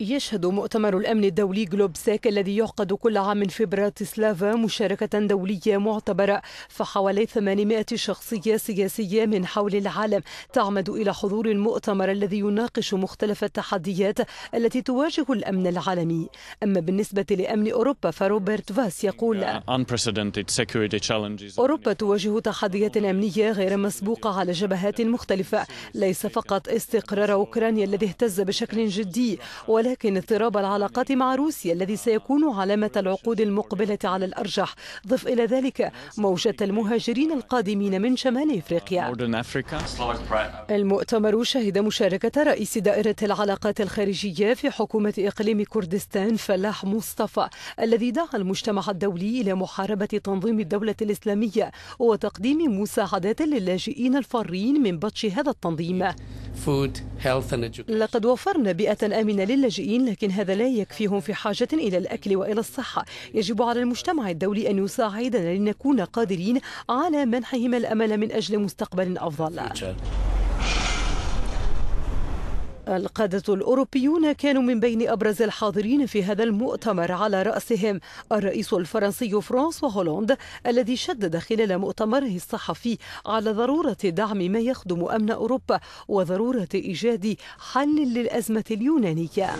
يشهد مؤتمر الأمن الدولي جلوبساك الذي يعقد كل عام في براتسلافا مشاركة دولية معتبرة فحوالي 800 شخصية سياسية من حول العالم تعمد إلى حضور المؤتمر الذي يناقش مختلف التحديات التي تواجه الأمن العالمي أما بالنسبة لأمن أوروبا فروبرت فاس يقول أوروبا تواجه تحديات أمنية غير مسبوقة على جبهات مختلفة ليس فقط استقرار أوكرانيا الذي اهتز بشكل جدي ولا ولكن اضطراب العلاقات مع روسيا الذي سيكون علامة العقود المقبلة على الأرجح ضف إلى ذلك موجة المهاجرين القادمين من شمال إفريقيا المؤتمر شهد مشاركة رئيس دائرة العلاقات الخارجية في حكومة إقليم كردستان فلاح مصطفى الذي دعا المجتمع الدولي إلى محاربة تنظيم الدولة الإسلامية وتقديم مساعدات للاجئين الفارين من بطش هذا التنظيم لقد وفرنا بيئة آمنة للاجئين لكن هذا لا يكفيهم في حاجة إلى الأكل وإلى الصحة يجب على المجتمع الدولي أن يساعدنا لنكون قادرين على منحهم الأمل من أجل مستقبل أفضل القادة الأوروبيون كانوا من بين أبرز الحاضرين في هذا المؤتمر على رأسهم الرئيس الفرنسي فرانسوا هولوند الذي شدد خلال مؤتمره الصحفي على ضرورة دعم ما يخدم أمن أوروبا وضرورة إيجاد حل للأزمة اليونانية